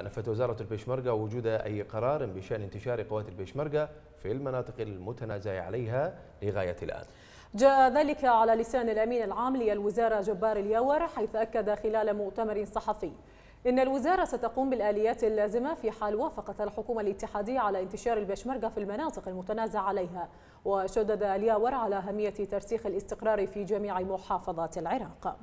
ألفت وزارة البيشمركة وجود أي قرار بشأن انتشار قوات البيشمركة في المناطق المتنازع عليها لغاية الآن جاء ذلك على لسان الأمين العام للوزارة جبار اليور حيث أكد خلال مؤتمر صحفي إن الوزارة ستقوم بالآليات اللازمة في حال وافقت الحكومة الاتحادية على انتشار البشمركة في المناطق المتنازع عليها وشدد الياور على أهمية ترسيخ الاستقرار في جميع محافظات العراق